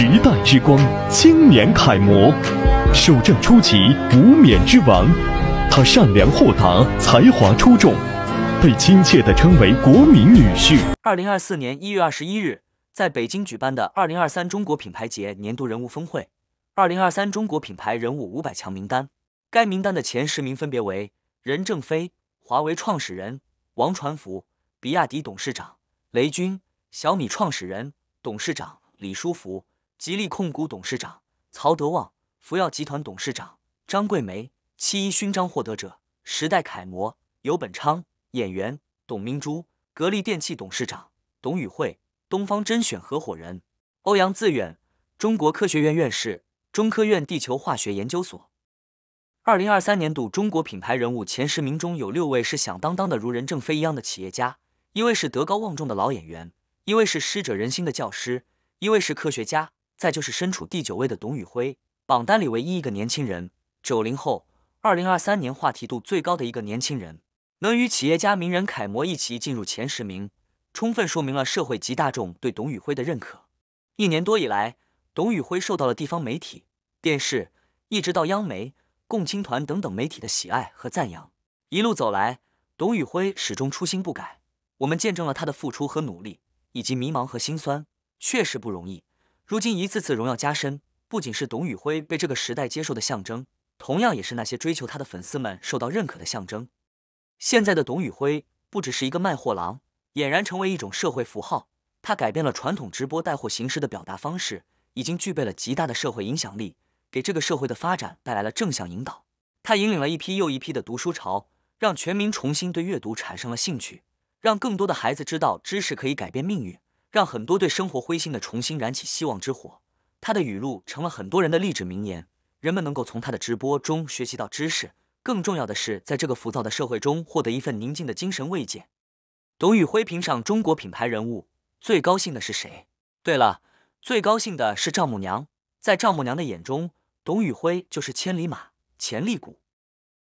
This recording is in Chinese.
时代之光，青年楷模，守正出奇，无冕之王。他善良豁达，才华出众，被亲切的称为“国民女婿”。二零二四年一月二十一日，在北京举办的二零二三中国品牌节年度人物峰会，二零二三中国品牌人物五百强名单，该名单的前十名分别为：任正非（华为创始人）、王传福（比亚迪董事长）、雷军（小米创始人）、董事长李书福。吉利控股董事长曹德旺，福耀集团董事长张桂梅，七一勋章获得者、时代楷模尤本昌，演员董明珠，格力电器董事长董宇辉，东方甄选合伙人欧阳自远，中国科学院院士、中科院地球化学研究所。二零二三年度中国品牌人物前十名中有六位是响当当的，如任正非一样的企业家，一位是德高望重的老演员，一位是师者仁心的教师，一位是科学家。再就是身处第九位的董宇辉，榜单里唯一一个年轻人，九零后，二零二三年话题度最高的一个年轻人，能与企业家、名人、楷模一起进入前十名，充分说明了社会及大众对董宇辉的认可。一年多以来，董宇辉受到了地方媒体、电视，一直到央媒、共青团等等媒体的喜爱和赞扬。一路走来，董宇辉始终初心不改。我们见证了他的付出和努力，以及迷茫和心酸，确实不容易。如今一次次荣耀加身，不仅是董宇辉被这个时代接受的象征，同样也是那些追求他的粉丝们受到认可的象征。现在的董宇辉不只是一个卖货郎，俨然成为一种社会符号。他改变了传统直播带货形式的表达方式，已经具备了极大的社会影响力，给这个社会的发展带来了正向引导。他引领了一批又一批的读书潮，让全民重新对阅读产生了兴趣，让更多的孩子知道知识可以改变命运。让很多对生活灰心的重新燃起希望之火，他的语录成了很多人的励志名言。人们能够从他的直播中学习到知识，更重要的是，在这个浮躁的社会中获得一份宁静的精神慰藉。董宇辉评上中国品牌人物，最高兴的是谁？对了，最高兴的是丈母娘。在丈母娘的眼中，董宇辉就是千里马，潜力股。